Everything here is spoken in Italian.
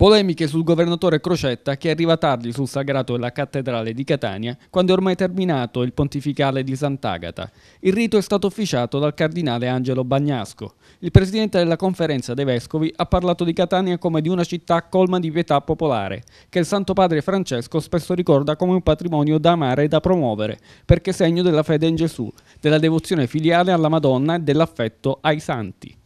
Polemiche sul governatore Crocetta che arriva tardi sul sagrato della cattedrale di Catania quando è ormai terminato il pontificale di Sant'Agata. Il rito è stato officiato dal cardinale Angelo Bagnasco. Il presidente della conferenza dei vescovi ha parlato di Catania come di una città colma di pietà popolare, che il Santo Padre Francesco spesso ricorda come un patrimonio da amare e da promuovere, perché segno della fede in Gesù, della devozione filiale alla Madonna e dell'affetto ai santi.